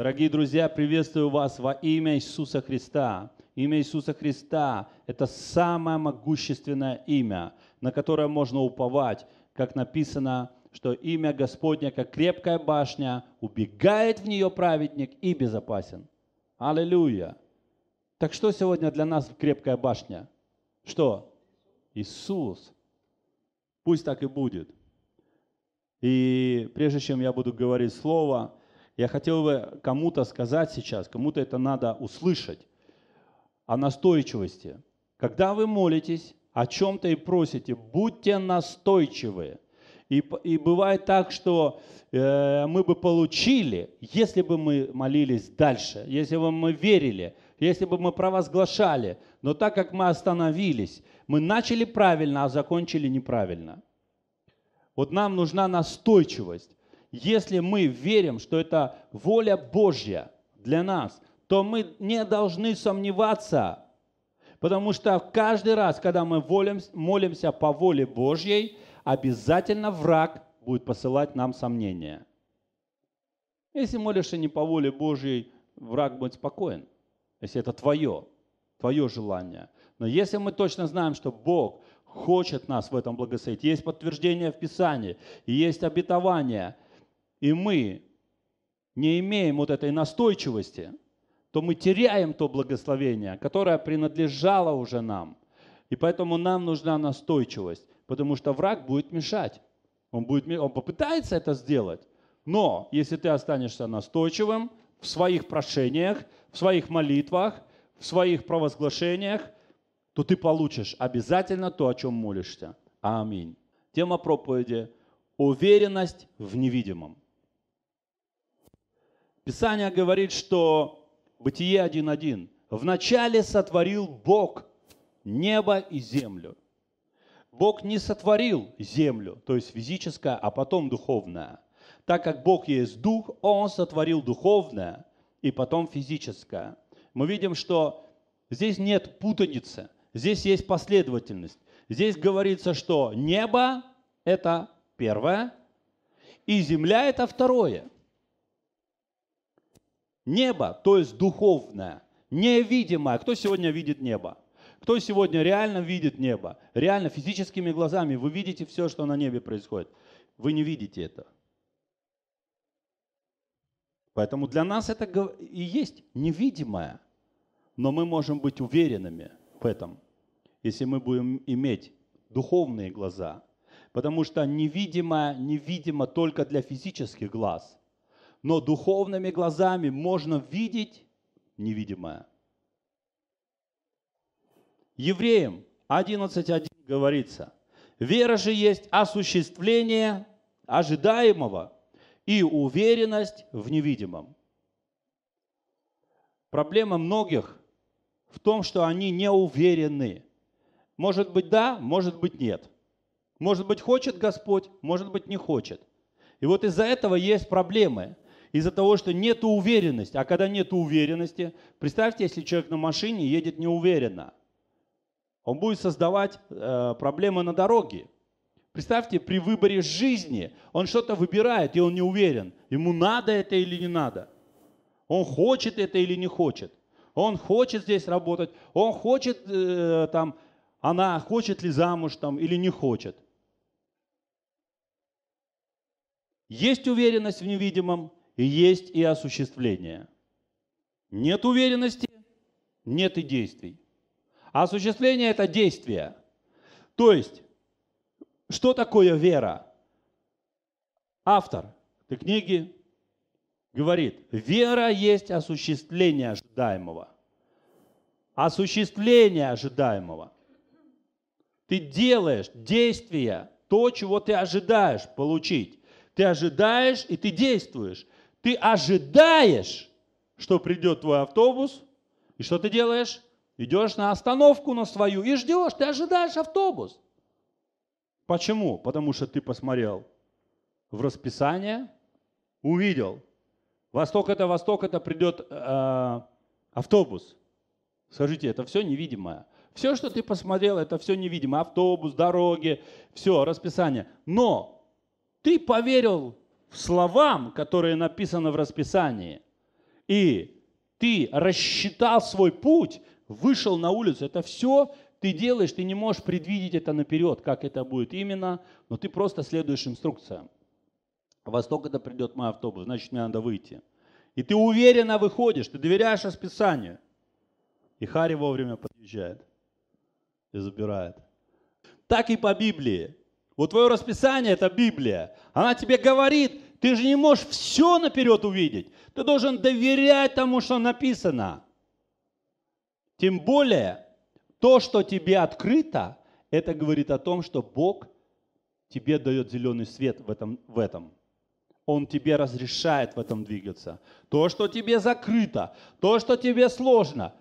Дорогие друзья, приветствую вас во имя Иисуса Христа. Имя Иисуса Христа – это самое могущественное имя, на которое можно уповать, как написано, что имя Господня, как крепкая башня, убегает в нее праведник и безопасен. Аллилуйя! Так что сегодня для нас крепкая башня? Что? Иисус. Пусть так и будет. И прежде чем я буду говорить слово, я хотел бы кому-то сказать сейчас, кому-то это надо услышать, о настойчивости. Когда вы молитесь, о чем-то и просите, будьте настойчивы. И, и бывает так, что э, мы бы получили, если бы мы молились дальше, если бы мы верили, если бы мы провозглашали. Но так как мы остановились, мы начали правильно, а закончили неправильно. Вот нам нужна настойчивость если мы верим, что это воля Божья для нас, то мы не должны сомневаться, потому что каждый раз, когда мы молимся по воле Божьей, обязательно враг будет посылать нам сомнения. Если молишься не по воле Божьей, враг будет спокоен, если это твое, твое желание. Но если мы точно знаем, что Бог хочет нас в этом благословить, есть подтверждение в Писании, есть обетование – и мы не имеем вот этой настойчивости, то мы теряем то благословение, которое принадлежало уже нам. И поэтому нам нужна настойчивость, потому что враг будет мешать. Он, будет, он попытается это сделать, но если ты останешься настойчивым в своих прошениях, в своих молитвах, в своих провозглашениях, то ты получишь обязательно то, о чем молишься. Аминь. Тема проповеди – уверенность в невидимом. Писание говорит, что Бытие 1.1. «Вначале сотворил Бог небо и землю». Бог не сотворил землю, то есть физическое, а потом духовное. Так как Бог есть дух, Он сотворил духовное и потом физическое. Мы видим, что здесь нет путаницы, здесь есть последовательность. Здесь говорится, что небо – это первое, и земля – это второе – Небо, то есть духовное, невидимое. Кто сегодня видит небо? Кто сегодня реально видит небо? Реально физическими глазами вы видите все, что на небе происходит. Вы не видите это. Поэтому для нас это и есть невидимое. Но мы можем быть уверенными в этом, если мы будем иметь духовные глаза. Потому что невидимое невидимо только для физических глаз – но духовными глазами можно видеть невидимое. Евреям 11.1 говорится, вера же есть осуществление ожидаемого и уверенность в невидимом. Проблема многих в том, что они не уверены. Может быть да, может быть нет. Может быть хочет Господь, может быть не хочет. И вот из-за этого есть проблемы из-за того, что нет уверенности. А когда нет уверенности, представьте, если человек на машине едет неуверенно, он будет создавать э, проблемы на дороге. Представьте, при выборе жизни он что-то выбирает, и он не уверен, ему надо это или не надо. Он хочет это или не хочет. Он хочет здесь работать, он хочет э, там, она хочет ли замуж там или не хочет. Есть уверенность в невидимом, есть и осуществление. Нет уверенности, нет и действий. осуществление – это действие. То есть, что такое вера? Автор этой книги говорит, вера есть осуществление ожидаемого. Осуществление ожидаемого. Ты делаешь действия, то, чего ты ожидаешь получить. Ты ожидаешь и ты действуешь. Ты ожидаешь, что придет твой автобус, и что ты делаешь? Идешь на остановку на свою и ждешь, ты ожидаешь автобус. Почему? Потому что ты посмотрел в расписание, увидел, восток это восток, это придет э, автобус. Скажите, это все невидимое. Все, что ты посмотрел, это все невидимо. Автобус, дороги, все, расписание. Но ты поверил словам, которые написаны в расписании, и ты рассчитал свой путь, вышел на улицу, это все ты делаешь, ты не можешь предвидеть это наперед, как это будет именно, но ты просто следуешь инструкциям. Во столько-то придет мой автобус, значит, мне надо выйти. И ты уверенно выходишь, ты доверяешь расписанию. И Хари вовремя подъезжает и забирает. Так и по Библии. Вот твое расписание – это Библия. Она тебе говорит, ты же не можешь все наперед увидеть. Ты должен доверять тому, что написано. Тем более, то, что тебе открыто, это говорит о том, что Бог тебе дает зеленый свет в этом. В этом. Он тебе разрешает в этом двигаться. То, что тебе закрыто, то, что тебе сложно,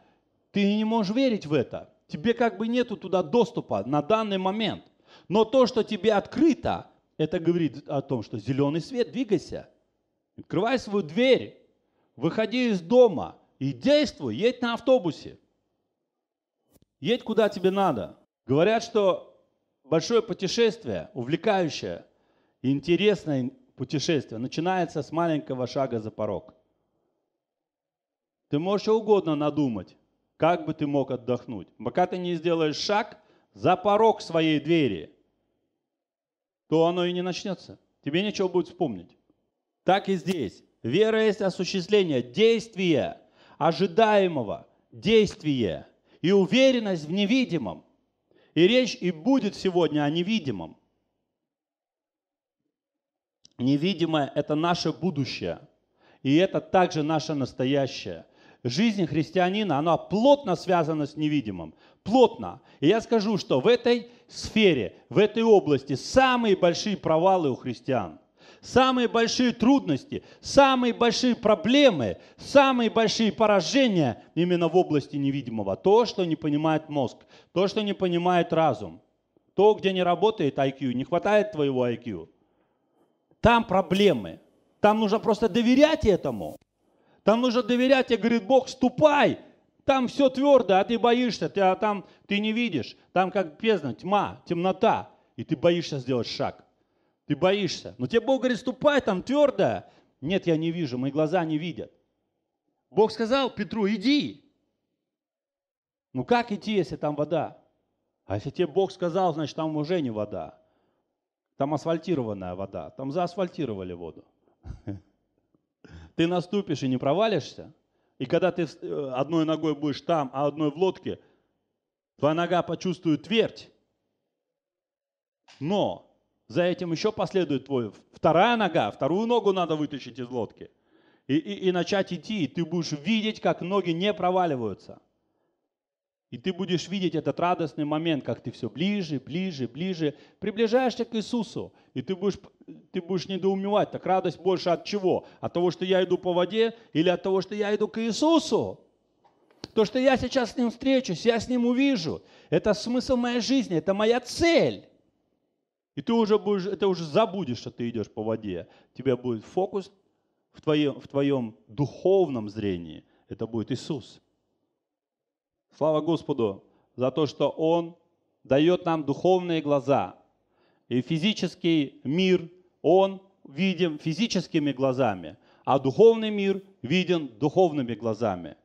ты не можешь верить в это. Тебе как бы нету туда доступа на данный момент. Но то, что тебе открыто, это говорит о том, что зеленый свет, двигайся. Открывай свою дверь, выходи из дома и действуй, едь на автобусе. Едь куда тебе надо. Говорят, что большое путешествие, увлекающее, интересное путешествие, начинается с маленького шага за порог. Ты можешь что угодно надумать, как бы ты мог отдохнуть. Пока ты не сделаешь шаг за порог своей двери – то оно и не начнется. Тебе нечего будет вспомнить. Так и здесь. Вера есть осуществление действия, ожидаемого действия и уверенность в невидимом. И речь и будет сегодня о невидимом. Невидимое – это наше будущее, и это также наше настоящее – жизнь христианина, она плотно связана с невидимым. Плотно. И я скажу, что в этой сфере, в этой области самые большие провалы у христиан. Самые большие трудности, самые большие проблемы, самые большие поражения именно в области невидимого. То, что не понимает мозг, то, что не понимает разум, то, где не работает IQ, не хватает твоего IQ. Там проблемы. Там нужно просто доверять этому. Там нужно доверять. Я говорит Бог, ступай. Там все твердо, а ты боишься, ты, а там ты не видишь. Там как бездна, тьма, темнота. И ты боишься сделать шаг. Ты боишься. Но тебе Бог говорит, ступай, там твердо. Нет, я не вижу, мои глаза не видят. Бог сказал Петру, иди. Ну как идти, если там вода? А если тебе Бог сказал, значит там уже не вода. Там асфальтированная вода. Там заасфальтировали воду. ты наступишь и не провалишься, и когда ты э, одной ногой будешь там, а одной в лодке, твоя нога почувствует твердь. Но за этим еще последует твоя вторая нога, вторую ногу надо вытащить из лодки и, и, и начать идти, и ты будешь видеть, как ноги не проваливаются – и ты будешь видеть этот радостный момент, как ты все ближе, ближе, ближе приближаешься к Иисусу. И ты будешь, ты будешь недоумевать, так радость больше от чего? От того, что я иду по воде или от того, что я иду к Иисусу? То, что я сейчас с Ним встречусь, я с Ним увижу, это смысл моей жизни, это моя цель. И ты уже будешь, это уже забудешь, что ты идешь по воде. У тебя будет фокус в твоем, в твоем духовном зрении. Это будет Иисус. Слава Господу за то, что Он дает нам духовные глаза. И физический мир, он видим физическими глазами, а духовный мир виден духовными глазами.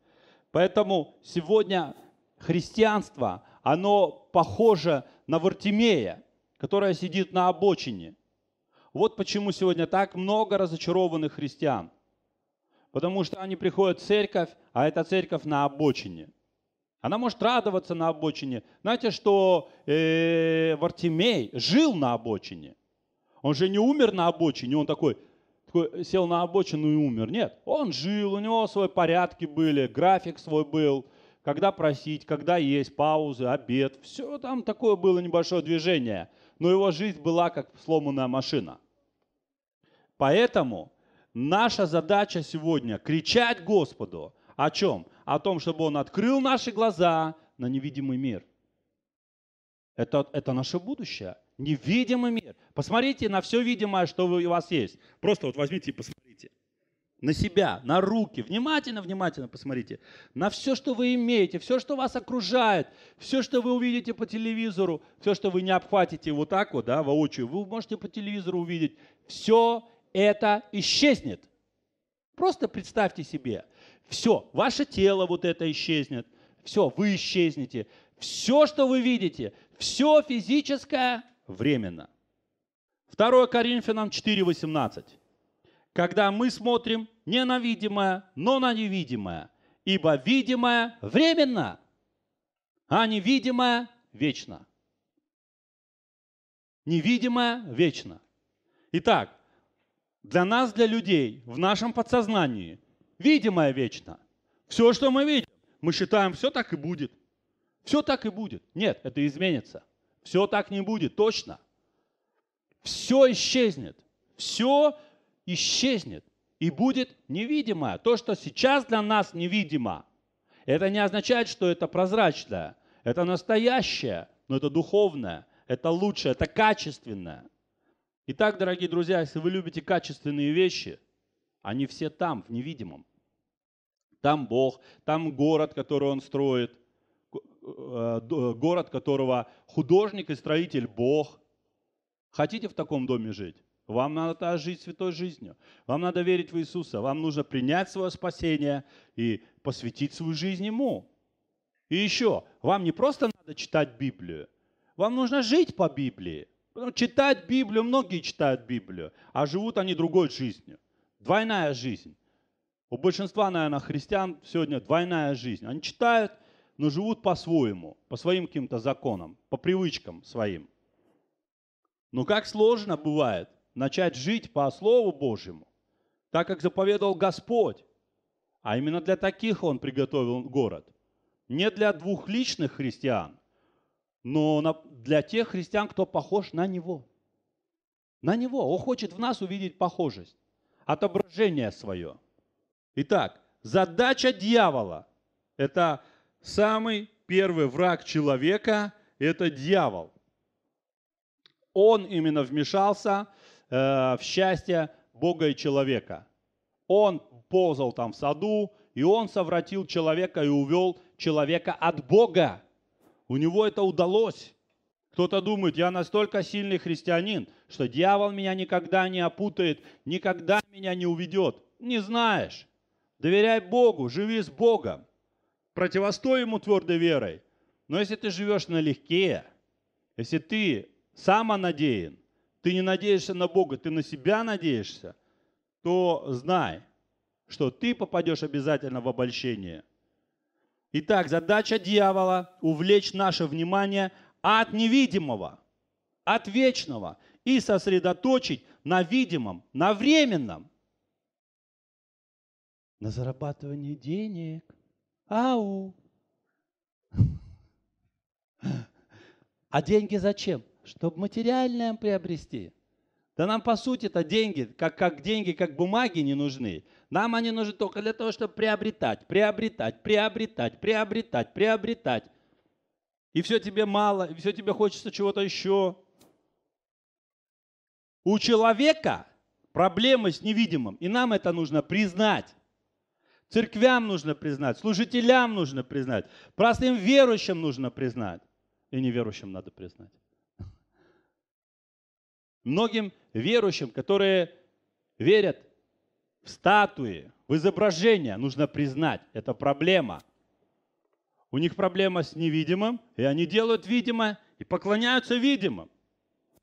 Поэтому сегодня христианство, оно похоже на Вартимея, которая сидит на обочине. Вот почему сегодня так много разочарованных христиан. Потому что они приходят в церковь, а эта церковь на обочине – она может радоваться на обочине. Знаете, что э, Вартимей жил на обочине. Он же не умер на обочине, он такой, такой сел на обочину и умер. Нет, он жил, у него свои порядки были, график свой был, когда просить, когда есть, паузы, обед. Все там такое было небольшое движение. Но его жизнь была как сломанная машина. Поэтому наша задача сегодня кричать Господу о чем? о том, чтобы Он открыл наши глаза на невидимый мир. Это, это наше будущее. Невидимый мир. Посмотрите на все видимое, что у вас есть. Просто вот возьмите и посмотрите. На себя, на руки. Внимательно, внимательно посмотрите. На все, что вы имеете, все, что вас окружает, все, что вы увидите по телевизору, все, что вы не обхватите вот так вот, да, воочию, вы можете по телевизору увидеть. Все это исчезнет. Просто представьте себе, все, ваше тело вот это исчезнет. Все, вы исчезнете. Все, что вы видите, все физическое временно. 2 Коринфянам 4,18. Когда мы смотрим не на видимое, но на невидимое, ибо видимое временно, а невидимое вечно. Невидимое вечно. Итак, для нас, для людей, в нашем подсознании видимое вечно. Все, что мы видим, мы считаем, все так и будет. Все так и будет. Нет, это изменится. Все так не будет, точно. Все исчезнет. Все исчезнет. И будет невидимое. То, что сейчас для нас невидимо, это не означает, что это прозрачное. Это настоящее, но это духовное, это лучшее, это качественное. Итак, дорогие друзья, если вы любите качественные вещи, они все там, в невидимом. Там Бог, там город, который он строит, э, город, которого художник и строитель Бог. Хотите в таком доме жить? Вам надо жить святой жизнью. Вам надо верить в Иисуса. Вам нужно принять свое спасение и посвятить свою жизнь Ему. И еще, вам не просто надо читать Библию, вам нужно жить по Библии. Потому читать Библию, многие читают Библию, а живут они другой жизнью. Двойная жизнь. У большинства, наверное, христиан сегодня двойная жизнь. Они читают, но живут по-своему, по своим каким-то законам, по привычкам своим. Но как сложно бывает начать жить по Слову Божьему, так как заповедовал Господь. А именно для таких Он приготовил город. Не для двух личных христиан, но для тех христиан, кто похож на Него. На Него. Он хочет в нас увидеть похожесть отображение свое. Итак, задача дьявола – это самый первый враг человека, это дьявол. Он именно вмешался э, в счастье Бога и человека. Он ползал там в саду, и он совратил человека и увел человека от Бога. У него это удалось. Кто-то думает, я настолько сильный христианин, что дьявол меня никогда не опутает, никогда меня не уведет. Не знаешь. Доверяй Богу, живи с Богом. Противостой ему твердой верой. Но если ты живешь налегке, если ты самонадеян, ты не надеешься на Бога, ты на себя надеешься, то знай, что ты попадешь обязательно в обольщение. Итак, задача дьявола – увлечь наше внимание – а от невидимого, от вечного, и сосредоточить на видимом, на временном, на зарабатывании денег. Ау! А деньги зачем? Чтобы материальное приобрести. Да нам, по сути это деньги, как, как деньги, как бумаги не нужны. Нам они нужны только для того, чтобы приобретать, приобретать, приобретать, приобретать, приобретать и все тебе мало, и все тебе хочется чего-то еще. У человека проблемы с невидимым, и нам это нужно признать. Церквям нужно признать, служителям нужно признать, простым верующим нужно признать. И неверующим надо признать. Многим верующим, которые верят в статуи, в изображения, нужно признать, это проблема – у них проблема с невидимым, и они делают видимо и поклоняются видимым.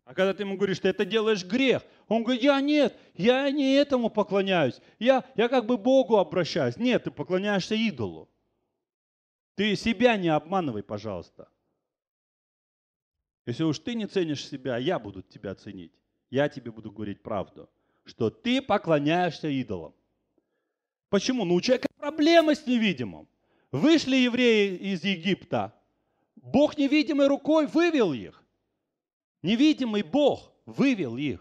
А когда ты ему говоришь, что это делаешь грех, он говорит, я нет, я не этому поклоняюсь, я, я как бы Богу обращаюсь. Нет, ты поклоняешься идолу. Ты себя не обманывай, пожалуйста. Если уж ты не ценишь себя, я буду тебя ценить. Я тебе буду говорить правду, что ты поклоняешься идолам. Почему? Ну, у человека проблемы с невидимым. Вышли евреи из Египта, Бог невидимой рукой вывел их. Невидимый Бог вывел их.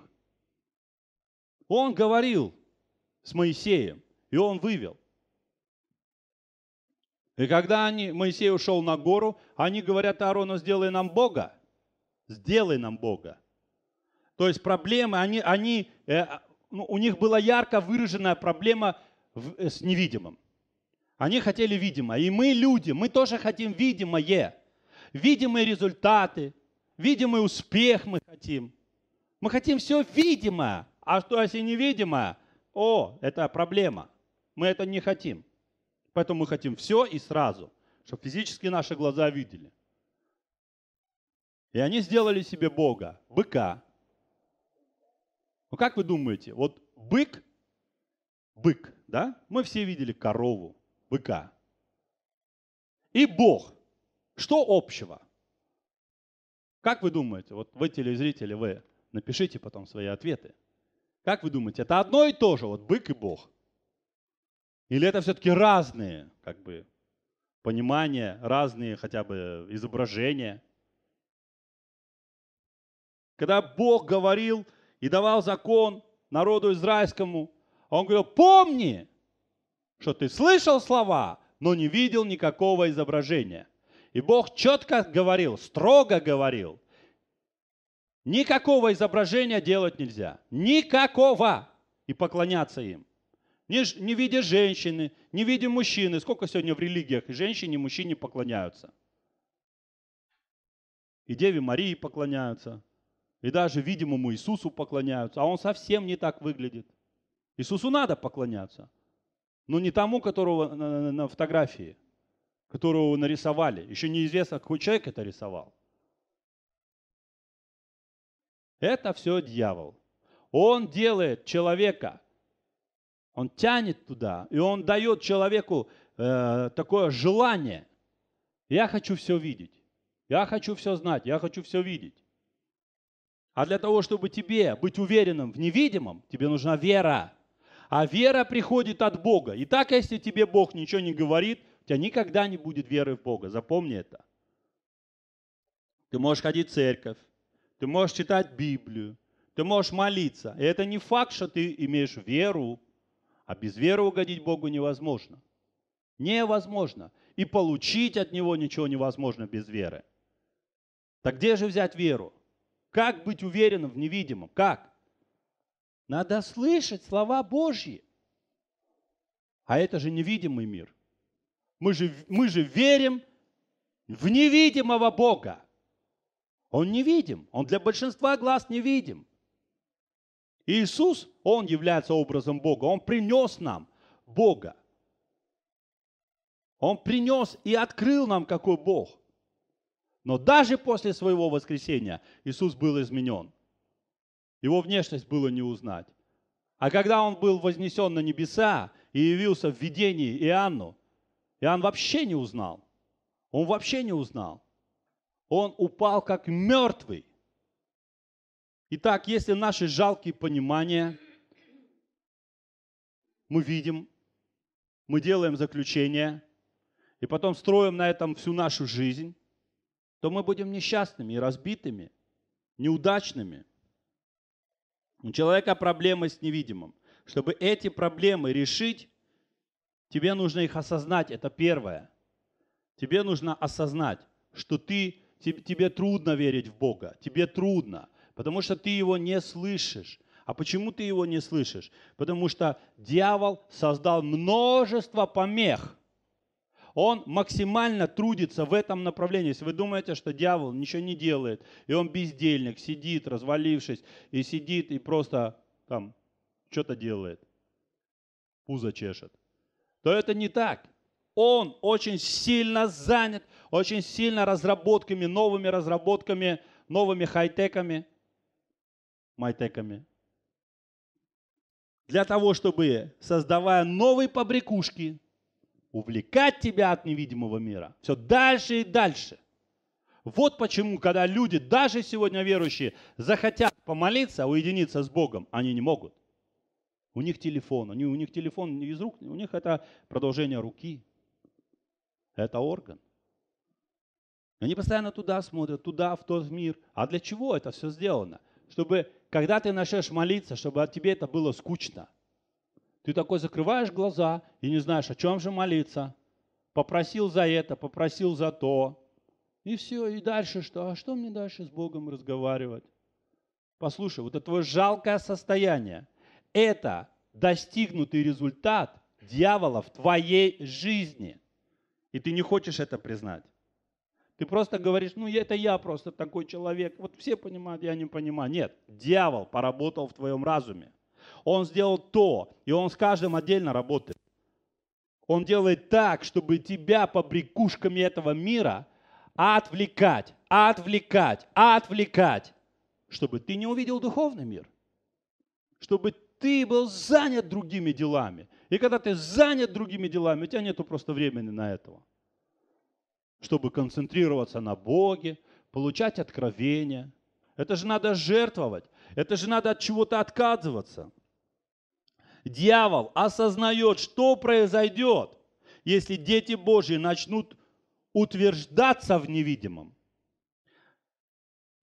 Он говорил с Моисеем, и он вывел. И когда они, Моисей ушел на гору, они говорят Аарону, сделай нам Бога. Сделай нам Бога. То есть проблемы, они, они, э, ну, у них была ярко выраженная проблема в, э, с невидимым. Они хотели видимое. И мы люди, мы тоже хотим видимое. Видимые результаты, видимый успех мы хотим. Мы хотим все видимое. А что, если невидимое? О, это проблема. Мы это не хотим. Поэтому мы хотим все и сразу, чтобы физически наши глаза видели. И они сделали себе Бога, быка. Ну как вы думаете, вот бык, бык, да? Мы все видели корову, быка. И Бог. Что общего? Как вы думаете, вот вы телезрители, вы напишите потом свои ответы. Как вы думаете, это одно и то же, вот бык и Бог? Или это все-таки разные, как бы, понимания, разные хотя бы изображения? Когда Бог говорил и давал закон народу израильскому, он говорил, помни, что ты слышал слова, но не видел никакого изображения. И Бог четко говорил, строго говорил, никакого изображения делать нельзя. Никакого. И поклоняться им. Не, не видя женщины, не видя мужчины. Сколько сегодня в религиях женщине и мужчине поклоняются. И Деве Марии поклоняются. И даже видимому Иисусу поклоняются. А он совсем не так выглядит. Иисусу надо поклоняться. Но не тому, которого на, на фотографии, которого нарисовали. Еще неизвестно, какой человек это рисовал. Это все дьявол. Он делает человека, он тянет туда, и он дает человеку э, такое желание. Я хочу все видеть, я хочу все знать, я хочу все видеть. А для того, чтобы тебе быть уверенным в невидимом, тебе нужна вера. А вера приходит от Бога. И так, если тебе Бог ничего не говорит, у тебя никогда не будет веры в Бога. Запомни это. Ты можешь ходить в церковь, ты можешь читать Библию, ты можешь молиться. И это не факт, что ты имеешь веру, а без веры угодить Богу невозможно. Невозможно. И получить от Него ничего невозможно без веры. Так где же взять веру? Как быть уверенным в невидимом? Как? Надо слышать слова Божьи. А это же невидимый мир. Мы же, мы же верим в невидимого Бога. Он невидим, он для большинства глаз невидим. Иисус, он является образом Бога, он принес нам Бога. Он принес и открыл нам, какой Бог. Но даже после своего воскресения Иисус был изменен. Его внешность было не узнать. А когда он был вознесен на небеса и явился в видении Иоанну, Иоанн вообще не узнал. Он вообще не узнал. Он упал как мертвый. Итак, если наши жалкие понимания мы видим, мы делаем заключение, и потом строим на этом всю нашу жизнь, то мы будем несчастными и разбитыми, неудачными – у человека проблемы с невидимым. Чтобы эти проблемы решить, тебе нужно их осознать. Это первое. Тебе нужно осознать, что ты, тебе трудно верить в Бога. Тебе трудно, потому что ты его не слышишь. А почему ты его не слышишь? Потому что дьявол создал множество помех – он максимально трудится в этом направлении. Если вы думаете, что дьявол ничего не делает, и он бездельник, сидит, развалившись, и сидит, и просто там что-то делает, пузо чешет, то это не так. Он очень сильно занят, очень сильно разработками, новыми разработками, новыми хай-теками, май-теками Для того, чтобы, создавая новые побрякушки – увлекать тебя от невидимого мира все дальше и дальше. Вот почему, когда люди, даже сегодня верующие, захотят помолиться, уединиться с Богом, они не могут. У них телефон, они, у них телефон не из рук, у них это продолжение руки. Это орган. Они постоянно туда смотрят, туда, в тот мир. А для чего это все сделано? Чтобы, когда ты начнешь молиться, чтобы от тебе это было скучно – ты такой закрываешь глаза и не знаешь, о чем же молиться. Попросил за это, попросил за то. И все, и дальше что? А что мне дальше с Богом разговаривать? Послушай, вот это твое жалкое состояние, это достигнутый результат дьявола в твоей жизни. И ты не хочешь это признать. Ты просто говоришь, ну это я просто такой человек. Вот все понимают, я не понимаю. Нет, дьявол поработал в твоем разуме. Он сделал то, и он с каждым отдельно работает. Он делает так, чтобы тебя по брикушками этого мира отвлекать, отвлекать, отвлекать, чтобы ты не увидел духовный мир, чтобы ты был занят другими делами. И когда ты занят другими делами, у тебя нет просто времени на этого, чтобы концентрироваться на Боге, получать откровения. Это же надо жертвовать, это же надо от чего-то отказываться – дьявол осознает, что произойдет, если дети Божьи начнут утверждаться в невидимом.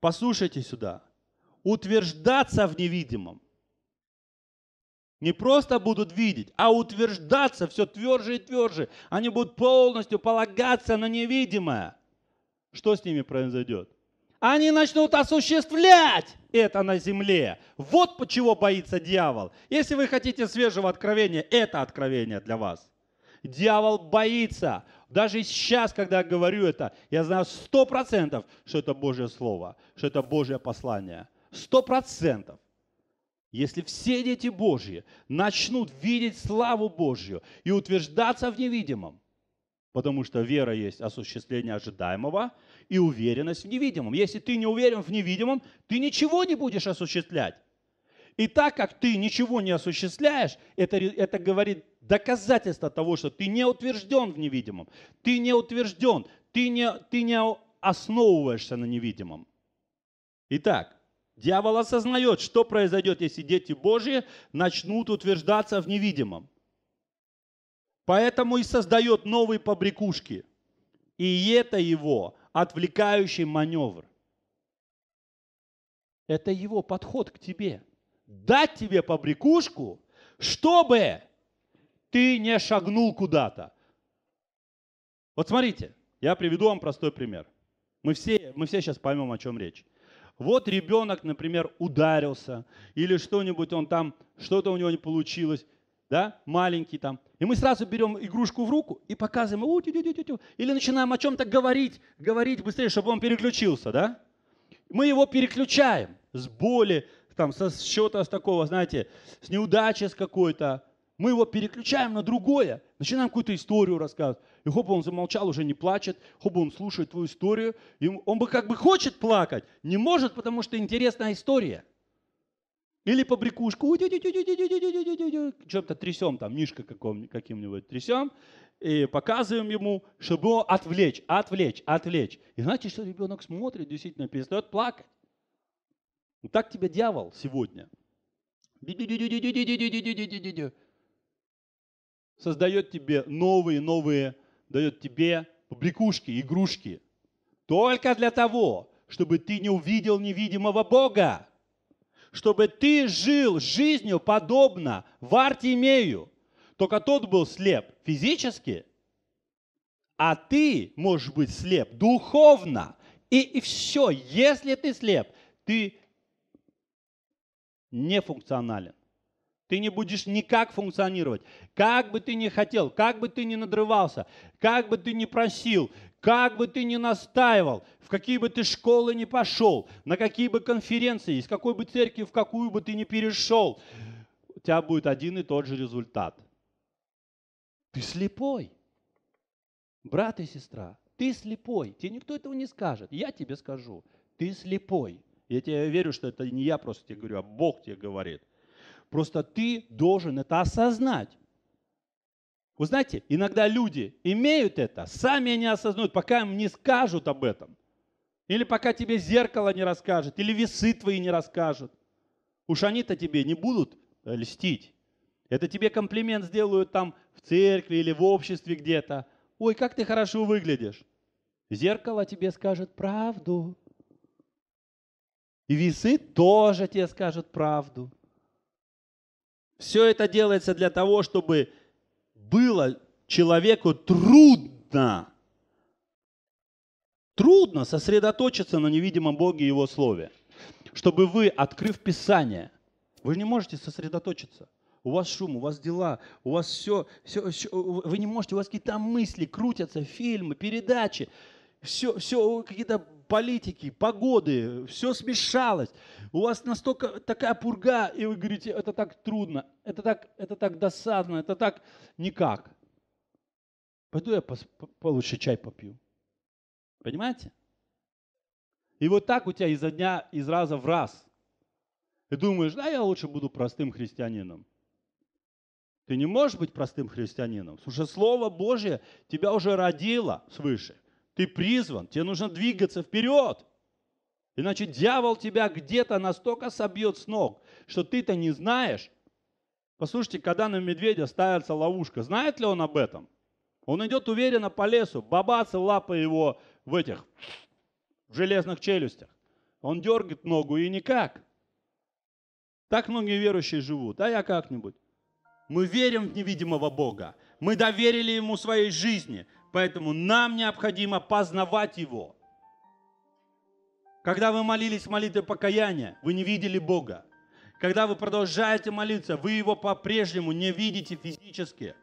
Послушайте сюда. Утверждаться в невидимом. Не просто будут видеть, а утверждаться все тверже и тверже. Они будут полностью полагаться на невидимое. Что с ними произойдет? они начнут осуществлять это на земле. Вот почему боится дьявол. Если вы хотите свежего откровения, это откровение для вас. Дьявол боится. Даже сейчас, когда я говорю это, я знаю сто процентов, что это Божье Слово, что это Божье послание. Сто процентов. Если все дети Божьи начнут видеть славу Божью и утверждаться в невидимом, потому что вера есть осуществление ожидаемого – и уверенность в невидимом. Если ты не уверен в невидимом, ты ничего не будешь осуществлять. И так как ты ничего не осуществляешь, это, это говорит доказательство того, что ты не утвержден в невидимом, ты не утвержден, ты не, ты не основываешься на невидимом. Итак, дьявол осознает, что произойдет, если дети Божьи начнут утверждаться в невидимом. Поэтому и создает новые побрякушки. И это его отвлекающий маневр. Это его подход к тебе. Дать тебе побрякушку, чтобы ты не шагнул куда-то. Вот смотрите, я приведу вам простой пример. Мы все, мы все сейчас поймем, о чем речь. Вот ребенок, например, ударился, или что-нибудь он там, что-то у него не получилось, да, маленький там. И мы сразу берем игрушку в руку и показываем, у тю тю тю тю или начинаем о чем-то говорить, говорить быстрее, чтобы он переключился, да? Мы его переключаем с боли, там, со счета с такого, знаете, с неудачи с какой-то. Мы его переключаем на другое, начинаем какую-то историю рассказывать. И хоп, он замолчал, уже не плачет, хоп, он слушает твою историю. И он бы как бы хочет плакать, не может, потому что интересная история – или побрякушку, чем-то трясем, там, мишка каким-нибудь трясем, и показываем ему, чтобы его отвлечь, отвлечь, отвлечь. И знаете, что ребенок смотрит, действительно перестает плакать. Вот так тебя дьявол сегодня. Создает тебе новые, новые, дает тебе побрякушки, игрушки. Только для того, чтобы ты не увидел невидимого Бога чтобы ты жил жизнью подобно Вартимею. Только тот был слеп физически, а ты можешь быть слеп духовно. И, и все, если ты слеп, ты не функционален. Ты не будешь никак функционировать. Как бы ты ни хотел, как бы ты ни надрывался, как бы ты ни просил, как бы ты ни настаивал, в какие бы ты школы ни пошел, на какие бы конференции, из какой бы церкви, в какую бы ты ни перешел, у тебя будет один и тот же результат. Ты слепой. Брат и сестра, ты слепой. Тебе никто этого не скажет. Я тебе скажу, ты слепой. Я тебе верю, что это не я просто тебе говорю, а Бог тебе говорит. Просто ты должен это осознать. Вы знаете, иногда люди имеют это, сами они осознают, пока им не скажут об этом. Или пока тебе зеркало не расскажет, или весы твои не расскажут. Уж они-то тебе не будут э, льстить. Это тебе комплимент сделают там в церкви или в обществе где-то. Ой, как ты хорошо выглядишь. Зеркало тебе скажет правду. И весы тоже тебе скажут правду. Все это делается для того, чтобы было человеку трудно, трудно сосредоточиться на невидимом Боге и Его Слове, чтобы вы, открыв Писание, вы не можете сосредоточиться. У вас шум, у вас дела, у вас все, все, все вы не можете, у вас какие-то мысли крутятся, фильмы, передачи, все, все какие-то политики, погоды, все смешалось. У вас настолько такая пурга, и вы говорите, это так трудно, это так, это так досадно, это так никак. Пойду я получше чай попью. Понимаете? И вот так у тебя изо дня, из раза в раз. Ты думаешь, да, я лучше буду простым христианином. Ты не можешь быть простым христианином. Слушай, Слово Божье тебя уже родило свыше – ты призван, тебе нужно двигаться вперед. Иначе дьявол тебя где-то настолько собьет с ног, что ты-то не знаешь. Послушайте, когда на медведя ставится ловушка, знает ли он об этом? Он идет уверенно по лесу, бабацы лапы его в этих, в железных челюстях. Он дергает ногу и никак. Так многие верующие живут, а я как-нибудь. Мы верим в невидимого Бога. Мы доверили Ему своей жизни. Поэтому нам необходимо познавать Его. Когда вы молились молитвой покаяния, вы не видели Бога. Когда вы продолжаете молиться, вы Его по-прежнему не видите физически.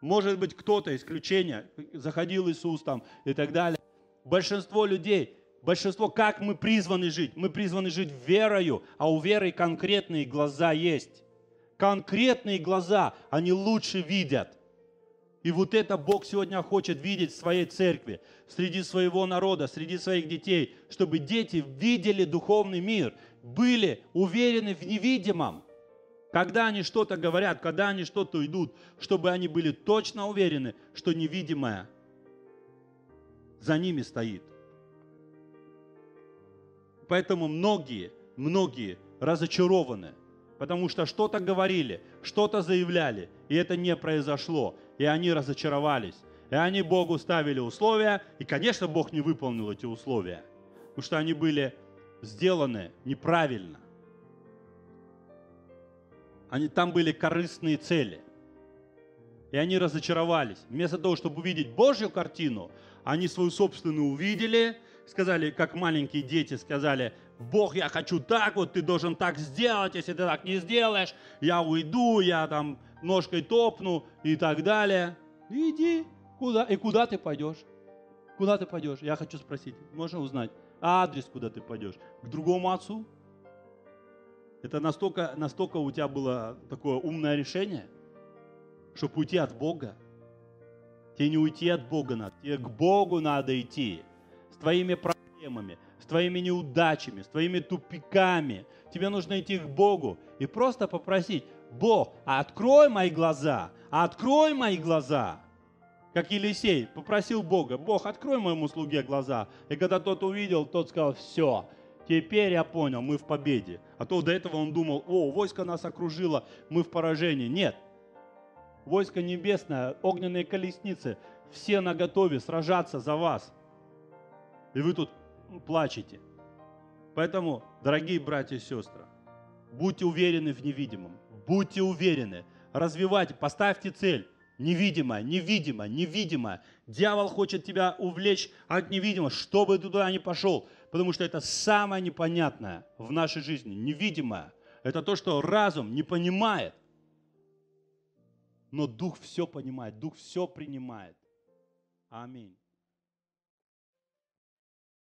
Может быть, кто-то, исключение, заходил Иисус там и так далее. Большинство людей, большинство, как мы призваны жить? Мы призваны жить верою, а у веры конкретные глаза есть. Конкретные глаза, они лучше видят. И вот это Бог сегодня хочет видеть в своей церкви, среди своего народа, среди своих детей, чтобы дети видели духовный мир, были уверены в невидимом. Когда они что-то говорят, когда они что-то идут, чтобы они были точно уверены, что невидимое за ними стоит. Поэтому многие, многие разочарованы, потому что что-то говорили, что-то заявляли, и это не произошло и они разочаровались. И они Богу ставили условия, и, конечно, Бог не выполнил эти условия, потому что они были сделаны неправильно. Они, там были корыстные цели. И они разочаровались. Вместо того, чтобы увидеть Божью картину, они свою собственную увидели, сказали, как маленькие дети сказали, Бог, я хочу так вот, ты должен так сделать, если ты так не сделаешь, я уйду, я там ножкой топну и так далее. Иди, куда, и куда ты пойдешь? Куда ты пойдешь? Я хочу спросить, можно узнать адрес, куда ты пойдешь? К другому отцу? Это настолько, настолько у тебя было такое умное решение, чтобы уйти от Бога. Тебе не уйти от Бога надо, тебе к Богу надо идти с твоими проблемами – с твоими неудачами, с твоими тупиками. Тебе нужно идти к Богу и просто попросить, Бог, а открой мои глаза, а открой мои глаза. Как Елисей попросил Бога, Бог, открой моему слуге глаза. И когда тот увидел, тот сказал, все, теперь я понял, мы в победе. А то до этого он думал, о, войско нас окружило, мы в поражении. Нет, войско небесное, огненные колесницы, все наготове сражаться за вас. И вы тут плачете. Поэтому, дорогие братья и сестры, будьте уверены в невидимом, будьте уверены, развивайте, поставьте цель. Невидимо, невидимо, невидимо. Дьявол хочет тебя увлечь от невидимого, чтобы ты туда не пошел. Потому что это самое непонятное в нашей жизни, невидимое. Это то, что разум не понимает. Но Дух все понимает, Дух все принимает. Аминь.